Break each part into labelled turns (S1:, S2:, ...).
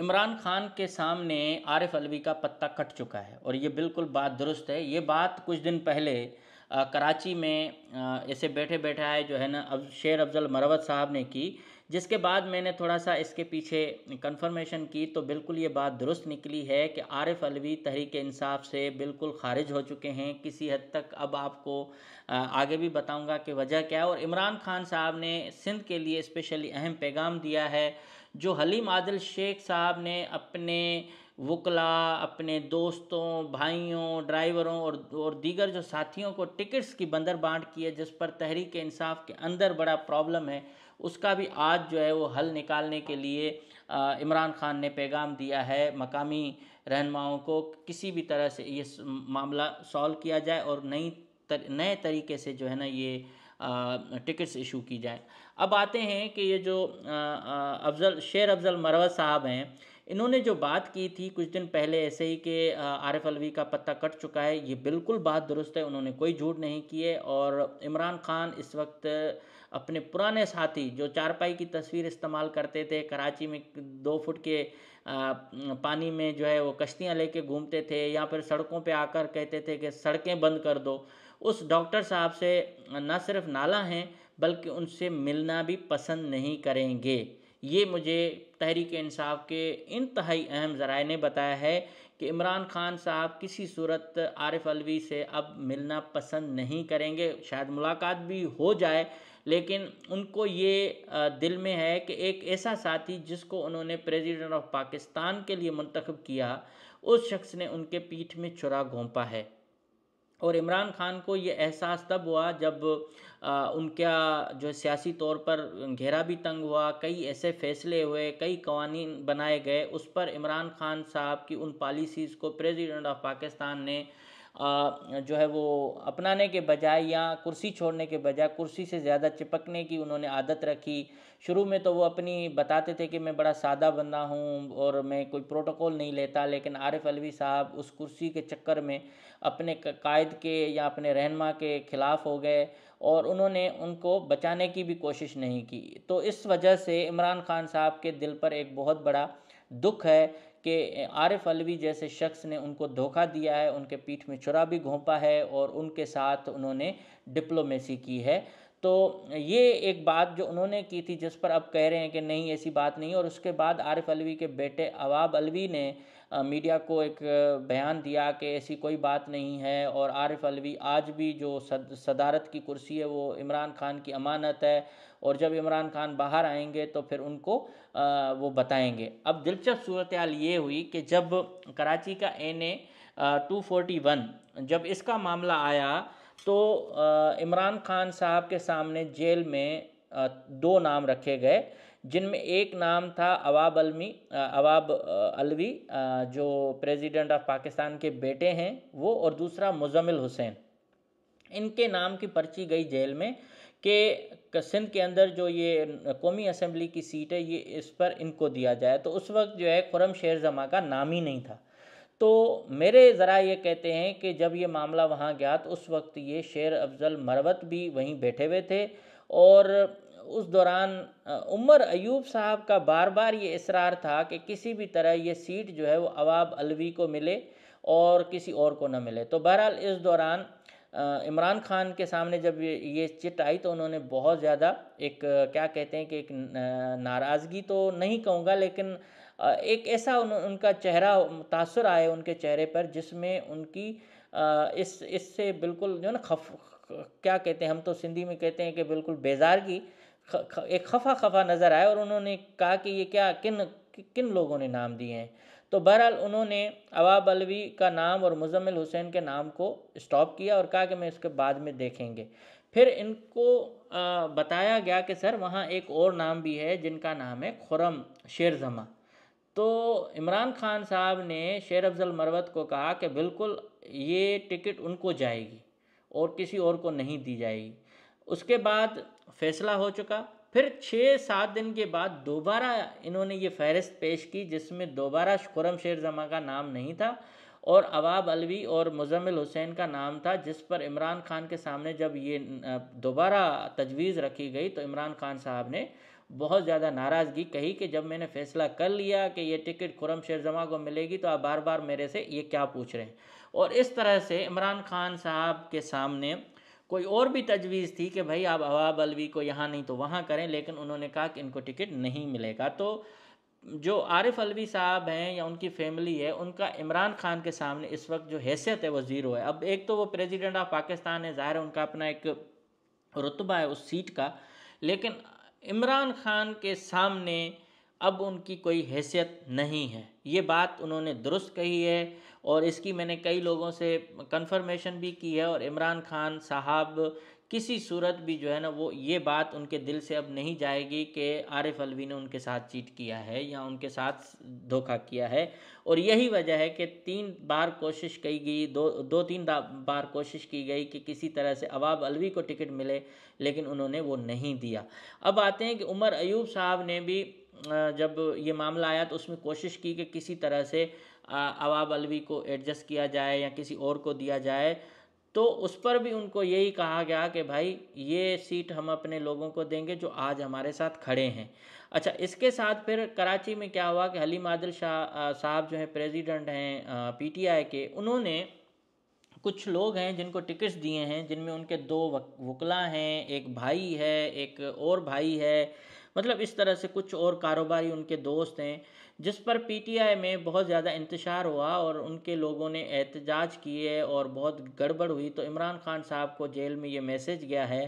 S1: इमरान खान के सामने आरिफ अलवी का पत्ता कट चुका है और ये बिल्कुल बात दुरुस्त है ये बात कुछ दिन पहले आ, कराची में ऐसे बैठे बैठे आए जो है ना अब शेर अफजल मरवत साहब ने की जिसके बाद मैंने थोड़ा सा इसके पीछे कंफर्मेशन की तो बिल्कुल ये बात दुरुस्त निकली है कि आरिफ अलवी तहरीक इंसाफ से बिल्कुल खारिज हो चुके हैं किसी हद तक अब आपको आगे भी बताऊंगा कि वजह क्या है और इमरान खान साहब ने सिंध के लिए स्पेशली अहम पैगाम दिया है जो हलीम आदिल शेख साहब ने अपने वकला अपने दोस्तों भाइयों ड्राइवरों और और दीगर जो साथियों को टिकट्स की बंदर बांट की है जिस पर तहरीक इंसाफ के अंदर बड़ा प्रॉब्लम है उसका भी आज जो है वो हल निकालने के लिए इमरान खान ने पैगाम दिया है मकामी रहनुमाओं को किसी भी तरह से ये मामला सॉल्व किया जाए और नई तर, नए तरीके से जो है ना ये टिकट्स इशू की जाए अब आते हैं कि ये जो अफजल शेर अफजल मरवत साहब हैं इन्होंने जो बात की थी कुछ दिन पहले ऐसे ही कि आर एफ अलवी का पत्ता कट चुका है ये बिल्कुल बात दुरुस्त है उन्होंने कोई झूठ नहीं किए और इमरान खान इस वक्त अपने पुराने साथी जो चारपाई की तस्वीर इस्तेमाल करते थे कराची में दो फुट के आ, पानी में जो है वो कश्तियाँ लेके घूमते थे या फिर सड़कों पे आकर कहते थे कि सड़कें बंद कर दो उस डॉक्टर साहब से ना सिर्फ नाला हैं बल्कि उनसे मिलना भी पसंद नहीं करेंगे ये मुझे तहरीक इंसाफ के इंतहाई अहम जराए ने बताया है कि इमरान खान साहब किसी सूरत आरिफ अलवी से अब मिलना पसंद नहीं करेंगे शायद मुलाकात भी हो जाए लेकिन उनको ये दिल में है कि एक ऐसा साथी जिसको उन्होंने प्रेसिडेंट ऑफ पाकिस्तान के लिए मंतखब किया उस शख्स ने उनके पीठ में चुरा घोंपा है और इमरान खान को ये एहसास तब हुआ जब आ, उनका जो सियासी तौर पर घेरा भी तंग हुआ कई ऐसे फैसले हुए कई कवानी बनाए गए उस पर इमरान खान साहब की उन पॉलिसीज़ को प्रेसिडेंट ऑफ पाकिस्तान ने जो है वो अपनाने के बजाय या कुर्सी छोड़ने के बजाय कुर्सी से ज़्यादा चिपकने की उन्होंने आदत रखी शुरू में तो वो अपनी बताते थे कि मैं बड़ा सादा बंदा हूँ और मैं कोई प्रोटोकॉल नहीं लेता लेकिन आरिफ अलवी साहब उस कुर्सी के चक्कर में अपने कायद के या अपने रहनमा के ख़िलाफ़ हो गए और उन्होंने उनको बचाने की भी कोशिश नहीं की तो इस वजह से इमरान खान साहब के दिल पर एक बहुत बड़ा दुख है कि आरिफ अलवी जैसे शख्स ने उनको धोखा दिया है उनके पीठ में चुरा भी घोंपा है और उनके साथ उन्होंने डिप्लोमेसी की है तो ये एक बात जो उन्होंने की थी जिस पर अब कह रहे हैं कि नहीं ऐसी बात नहीं और उसके बाद आरिफ अलवी के बेटे अवाब अलवी ने मीडिया को एक बयान दिया कि ऐसी कोई बात नहीं है और आरिफ अलवी आज भी जो सदारत की कुर्सी है वो इमरान खान की अमानत है और जब इमरान खान बाहर आएंगे तो फिर उनको आ, वो बताएंगे अब दिलचस्प सूरत हाल ये हुई कि जब कराची का N A two forty one जब इसका मामला आया तो इमरान खान साहब के सामने जेल में दो नाम रखे गए जिनमें एक नाम था अवाब अलमी अवाब अलवी जो प्रेसिडेंट ऑफ पाकिस्तान के बेटे हैं वो और दूसरा मुजमिल हुसैन इनके नाम की पर्ची गई जेल में कि सिंध के अंदर जो ये कौमी असम्बली की सीट है ये इस पर इनको दिया जाए तो उस वक्त जो है खुरम शेर जमा का नाम ही नहीं था तो मेरे ज़रा ये कहते हैं कि जब ये मामला वहाँ गया तो उस वक्त ये शेर अफजल मरवत भी वहीं बैठे हुए थे और उस दौरान उमर अयूब साहब का बार बार ये इसरार था कि किसी भी तरह ये सीट जो है वो अवाब अलवी को मिले और किसी और को ना मिले तो बहरहाल इस दौरान इमरान खान के सामने जब ये ये चिट आई तो उन्होंने बहुत ज़्यादा एक क्या कहते हैं कि एक नाराज़गी तो नहीं कहूँगा लेकिन एक ऐसा उन, उनका चेहरा मुतासर आए उनके चेहरे पर जिसमें उनकी इस इससे बिल्कुल जो ना खफ क्या कहते हैं हम तो सिंधी में कहते हैं कि बिल्कुल बेजारगी एक खफा खफा नज़र आए और उन्होंने कहा कि ये क्या किन किन लोगों ने नाम दिए हैं तो बहरहाल उन्होंने अवाब अलवी का नाम और मुजम्मिल हुसैन के नाम को स्टॉप किया और कहा कि मैं इसके बाद में देखेंगे फिर इनको बताया गया कि सर वहाँ एक और नाम भी है जिनका नाम है खुरम शेर जमा तो इमरान खान साहब ने शेर अफजल मरवत को कहा कि बिल्कुल ये टिकट उनको जाएगी और किसी और को नहीं दी जाएगी उसके बाद फैसला हो चुका फिर छः सात दिन के बाद दोबारा इन्होंने ये फहरिस्त पेश की जिसमें दोबारा खुरम शेर जमा का नाम नहीं था और अवाब अलवी और मुजमिल हुसैन का नाम था जिस पर इमरान खान के सामने जब ये दोबारा तजवीज़ रखी गई तो इमरान खान साहब ने बहुत ज़्यादा नाराज़गी कही कि जब मैंने फैसला कर लिया कि ये टिकट खुरम शेर जमा को मिलेगी तो आप बार बार मेरे से ये क्या पूछ रहे हैं और इस तरह से इमरान खान साहब के सामने कोई और भी तजवीज़ थी कि भाई आप अवाब अलवी को यहाँ नहीं तो वहाँ करें लेकिन उन्होंने कहा कि इनको टिकट नहीं मिलेगा तो जो आरिफ अलवी साहब हैं या उनकी फैमिली है उनका इमरान खान के सामने इस वक्त जो हैसियत है वो ज़ीरो है अब एक तो वो प्रेसिडेंट ऑफ पाकिस्तान है ज़ाहिर है उनका अपना एक रुतबा है उस सीट का लेकिन इमरान खान के सामने अब उनकी कोई हैसियत नहीं है ये बात उन्होंने दुरुस्त कही है और इसकी मैंने कई लोगों से कन्फर्मेशन भी की है और इमरान खान साहब किसी सूरत भी जो है ना वो ये बात उनके दिल से अब नहीं जाएगी कि आरिफ अलवी ने उनके साथ चीट किया है या उनके साथ धोखा किया है और यही वजह है कि तीन बार कोशिश की गई दो दो तीन बार कोशिश की गई कि किसी तरह से अवाब अलवी को टिकट मिले लेकिन उन्होंने वो नहीं दिया अब आते हैं कि उमर अयूब साहब ने भी जब ये मामला आया तो उसमें कोशिश की कि किसी तरह से अवाब अलवी को एडजस्ट किया जाए या किसी और को दिया जाए तो उस पर भी उनको यही कहा गया कि भाई ये सीट हम अपने लोगों को देंगे जो आज हमारे साथ खड़े हैं अच्छा इसके साथ फिर कराची में क्या हुआ कि हलीम आदिल शाह साहब जो है प्रेसिडेंट हैं पीटीआई के उन्होंने कुछ लोग हैं जिनको टिकट्स दिए हैं जिनमें उनके दो वकला हैं एक भाई है एक और भाई है मतलब इस तरह से कुछ और कारोबारी उनके दोस्त हैं जिस पर पीटीआई में बहुत ज़्यादा इंतजार हुआ और उनके लोगों ने एहतजाज किए और बहुत गड़बड़ हुई तो इमरान खान साहब को जेल में ये मैसेज गया है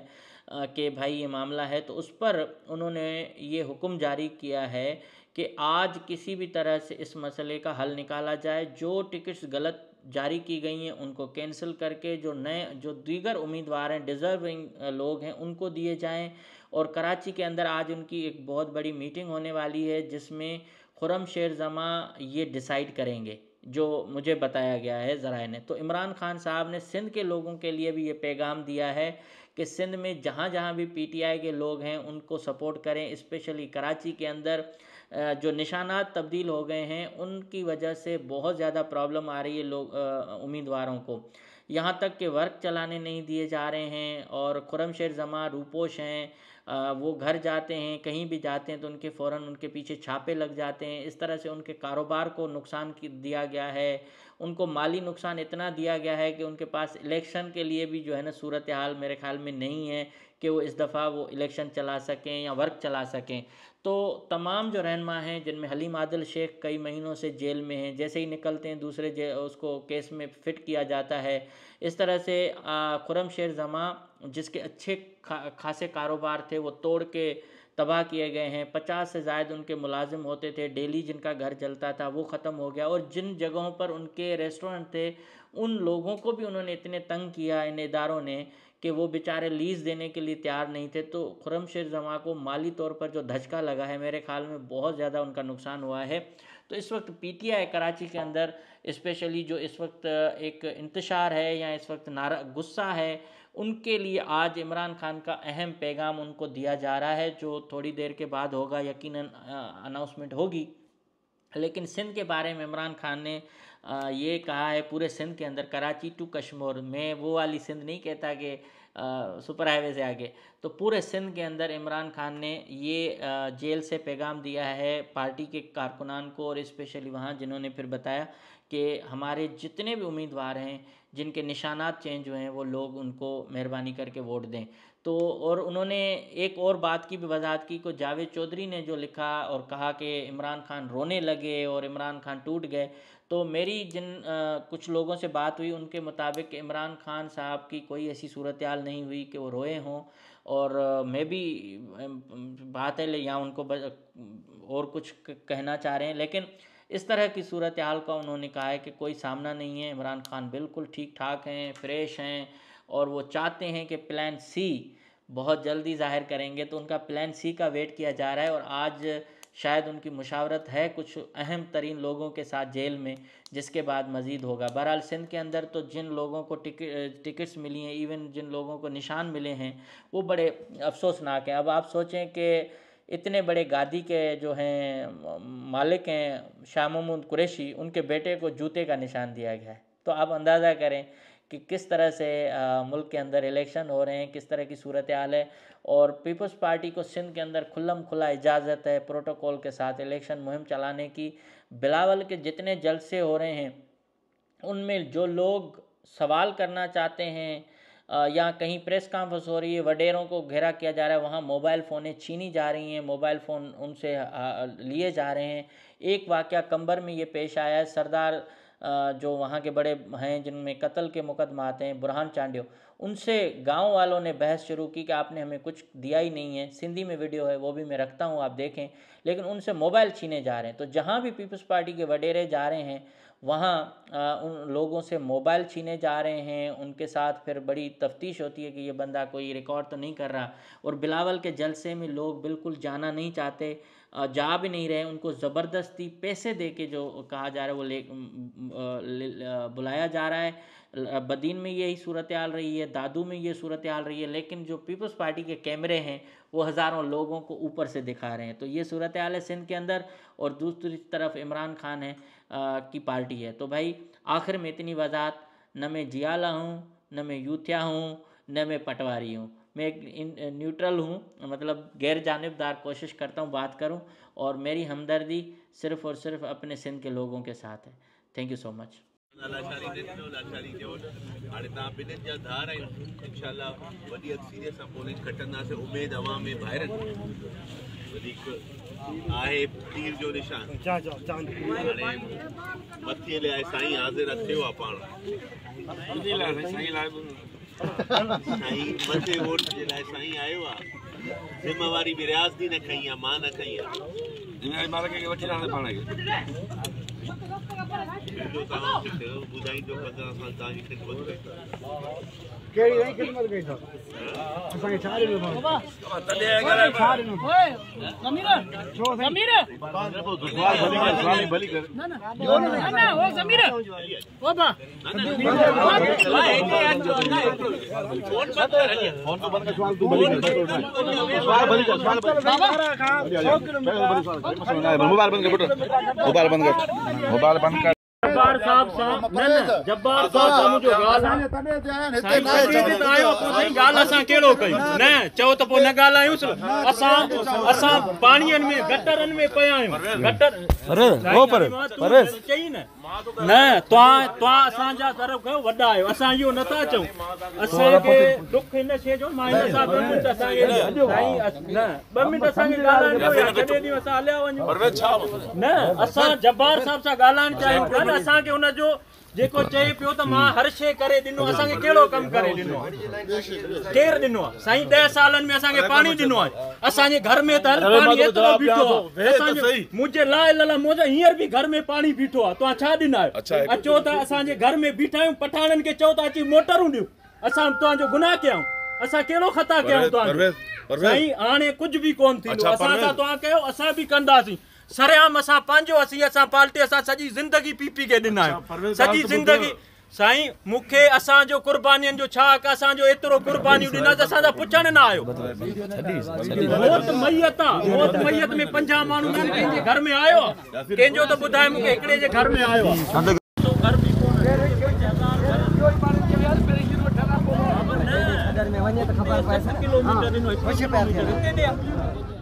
S1: कि भाई ये मामला है तो उस पर उन्होंने ये हुक्म जारी किया है कि आज किसी भी तरह से इस मसले का हल निकाला जाए जो टिकट्स गलत जारी की गई हैं उनको कैंसिल करके जो नए जो दीगर उम्मीदवार हैं डिजर्विंग लोग हैं उनको दिए जाएं और कराची के अंदर आज उनकी एक बहुत बड़ी मीटिंग होने वाली है जिसमें खुरम शेर जमा ये डिसाइड करेंगे जो मुझे बताया गया है ज़राए ने तो इमरान खान साहब ने सिंध के लोगों के लिए भी ये पैगाम दिया है कि सिंध में जहाँ जहाँ भी पीटीआई के लोग हैं उनको सपोर्ट करें स्पेशली कराची के अंदर जो निशानात तब्दील हो गए हैं उनकी वजह से बहुत ज़्यादा प्रॉब्लम आ रही है लोग उम्मीदवारों को यहाँ तक के वर्क चलाने नहीं दिए जा रहे हैं और खुरम शेर जमा रूपोश हैं वो घर जाते हैं कहीं भी जाते हैं तो उनके फ़ौर उनके पीछे छापे लग जाते हैं इस तरह से उनके कारोबार को नुकसान दिया गया है उनको माली नुकसान इतना दिया गया है कि उनके पास इलेक्शन के लिए भी जो है ना सूरत हाल मेरे ख्याल में नहीं है कि वो इस दफ़ा वो इलेक्शन चला सकें या वर्क चला सकें तो तमाम जो रहनमा हैं जिनमें हलीम आदिल शेख कई महीनों से जेल में हैं जैसे ही निकलते हैं दूसरे जे उसको केस में फिट किया जाता है इस तरह से खुरम शेर जमा जिसके अच्छे खा खासे कारोबार थे वो तोड़ के तबाह किए गए हैं पचास से जायद उनके मुलाजिम होते थे डेली जिनका घर चलता था वो ख़त्म हो गया और जिन जगहों पर उनके रेस्टोरेंट थे उन लोगों को भी उन्होंने इतने तंग किया इन इदारों ने कि वो बेचारे लीज देने के लिए तैयार नहीं थे तो खुरम शेर जमा को माली तौर पर जो धचका लगा है मेरे ख्याल में बहुत ज़्यादा उनका नुकसान हुआ है तो इस वक्त पीटीआई कराची के अंदर इस्पेशली जो इस वक्त एक इंतशार है या इस वक्त नारा गुस्सा है उनके लिए आज इमरान खान का अहम पैगाम उनको दिया जा रहा है जो थोड़ी देर के बाद होगा यकीनन अनाउंसमेंट होगी लेकिन सिंध के बारे में इमरान खान ने ये कहा है पूरे सिंध के अंदर कराची टू कश्मीर में वो वाली सिंध नहीं कहता कि सुपर हाईवे से आगे तो पूरे सिंध के अंदर इमरान खान ने ये जेल से पैगाम दिया है पार्टी के कारकुनान को और इस्पेशली वहाँ जिन्होंने फिर बताया कि हमारे जितने भी उम्मीदवार हैं जिनके निशानात चेंज हुए हैं वो लोग उनको मेहरबानी करके वोट दें तो और उन्होंने एक और बात की भी वजाहत की को जावेद चौधरी ने जो लिखा और कहा कि इमरान खान रोने लगे और इमरान खान टूट गए तो मेरी जिन आ, कुछ लोगों से बात हुई उनके मुताबिक इमरान खान साहब की कोई ऐसी सूरत हाल नहीं हुई कि वो रोए हों और मैं भी बात है या उनको बज, और कुछ कहना चाह रहे हैं लेकिन इस तरह की सूरत हाल का उन्होंने कहा है कि कोई सामना नहीं है इमरान खान बिल्कुल ठीक ठाक हैं फ्रेश हैं और वो चाहते हैं कि प्लान सी बहुत जल्दी जाहिर करेंगे तो उनका प्लान सी का वेट किया जा रहा है और आज शायद उनकी मुशावरत है कुछ अहम तरीन लोगों के साथ जेल में जिसके बाद मज़ीद होगा बहरहाल सिंध के अंदर तो जिन लोगों को टिक टिकट्स मिली हैं इवन जिन लोगों को निशान मिले हैं वो बड़े अफसोसनाक हैं अब आप सोचें कि इतने बड़े गादी के जो हैं मालिक हैं शाह महमूद कुरेशी उनके बेटे को जूते का निशान दिया गया है तो आप अंदाज़ा करें कि किस तरह से आ, मुल्क के अंदर इलेक्शन हो रहे हैं किस तरह की सूरत हाल है और पीपल्स पार्टी को सिंध के अंदर खुल्लम खुला इजाज़त है प्रोटोकॉल के साथ इलेक्शन मुहिम चलाने की बिलावल के जितने जलसे हो रहे हैं उनमें जो लोग सवाल करना चाहते हैं या कहीं प्रेस कॉन्फ्रेंस हो रही है वडेरों को घेरा किया जा रहा है वहाँ मोबाइल फ़ोनें छीनी जा रही हैं मोबाइल फ़ोन उनसे लिए जा रहे हैं एक वाक़ कंबर में ये पेश आया है सरदार जो वहाँ के बड़े हैं जिनमें कत्ल के मुकदमा आते हैं बुरहान चांडियो उनसे गांव वालों ने बहस शुरू की कि आपने हमें कुछ दिया ही नहीं है सिंधी में वीडियो है वो भी मैं रखता हूँ आप देखें लेकिन उनसे मोबाइल छीने जा रहे हैं तो जहाँ भी पीपल्स पार्टी के वडेरे जा रहे हैं वहाँ उन लोगों से मोबाइल छीने जा रहे हैं उनके साथ फिर बड़ी तफ्तीश होती है कि ये बंदा कोई रिकॉर्ड तो नहीं कर रहा और बिलावल के जलसे में लोग बिल्कुल जाना नहीं चाहते जा भी नहीं रहे उनको ज़बरदस्ती पैसे दे के जो कहा जा रहा है वो ले, बुलाया जा रहा है बदीन में यही सूरत हाल रही है दादू में ये सूरत हाल रही है लेकिन जो पीपल्स पार्टी के कैमरे हैं वो हज़ारों लोगों को ऊपर से दिखा रहे हैं तो ये सूरत हाल है सिंध के अंदर और दूसरी तरफ इमरान खान है की पार्टी है तो भाई आखिर में इतनी वजात न मैं जियाला हूँ न मैं यूथिया हूँ न मैं पटवारी हूँ मैं एक न्यूट्रल हूँ मतलब गैर जानबदार कोशिश करता हूँ बात करूँ और मेरी हमदर्दी सिर्फ़ और सिर्फ अपने सिंध के लोगों के साथ है थैंक यू सो मच
S2: में whales relic, dronishan, pronishan, pronishan, pronishan, jwelag, mami Trusteeliyae tama hai sarei â ze rak teio hoa paan, kuna doek interacted, doek rah, ahola skhaen, muthosehet moohri, m protecting Wochee wasana terazi mahdollishan, shambhava hierzagyi mamaroreshae o kiter, केड़ी नहीं गई था mobile बंद कर mobile बंद कर mobile बंद कर जब्बार साहब सां न जब्बार साहब सां मुंहिंजो ॻाल्हि आहे आहियो पोइ साईं ॻाल्हि असां कहिड़ो कयूं न चओ त पोइ न ॻाल्हायूंसि असां असां पाणीअ में गटरनि में पिया आहियूं गटर चई न نا تو آ تو اسان جا سرب ڪيو وڏا اسان يو نٿا چئون اسان کي ڏک نه چيو ماين صاحب تسان کي نائي اس نا ٻه منٽ اسان کي گالڻ جو نه اسان هليا وڃو نا اسان جبار صاحب سان گالڻ जेको चए पियो त मां हर शइ करे ॾिनो कहिड़ो कमु करे ॾिनो केरु हींअर बि घर में पाणी बीठो आहे तव्हां छा ॾिना अचो त असांजे घर में बीठा आहियूं पठाणनि खे चओ त अची मोटरूं ॾियूं असां तव्हांजो गुनाह कयूं असां कहिड़ो ख़ता कयूं कुझु बि कोन थी तव्हां कयो असां बि कंदासीं सरेआम असां पंहिंजो असीं असां पार्टी असां सॼी ज़िंदगी पी पी खे ॾिना आहियूं सॼी ज़िंदगी साईं मूंखे असांजो क़ुर्बानीुनि जो छा असांजो एतिरो क़ुर्बानीूं ॾिनो असांजा पुछण न आयो में पंजाह माण्हू आहिनि आयो आहे पंहिंजो त ॿुधाए मूंखे हिकिड़े जे घर में आयो आहे